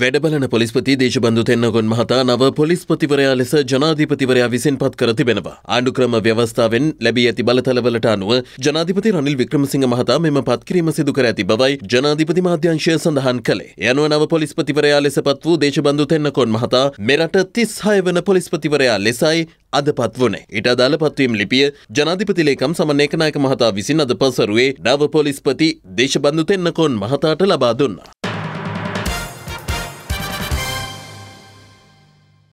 වැඩබලන පොලිස්පති දේශබන්ධු තෙන්නගොන් මහතා නව පොලිස්පතිවරයා ලෙස ජනාධීපතිවරයා විසින් පත් කර තිබෙනවා. ආණ්ඩුක්‍රම ව්‍යවස්ථාවෙන් ලැබී ඇති බලතලවලට අනුව ජනාධිපති රනිල් වික්‍රමසිංහ මහතා මෙම පත්කිරීම සිදු කර ඇති බවයි ජනාධිපති මාධ්‍යංශය සඳහන් කළේ. යනුව නව පොලිස්පතිවරයා ලෙස පත් වූ දේශබන්ධු තෙන්නකොන් මහතා මෙරට 36 වන පොලිස්පතිවරයා ලෙසයි අද පත් වනේ ඉට අදාළ පත්වීම් ලිපිය ජනාධිපතිලේකම් සමනේකනායක මහතා විසින් අද පසරුවේ නව පොලිස්පති දේශබන්ධු තෙන්නකොන් මහතාට ලබා දුන්නා.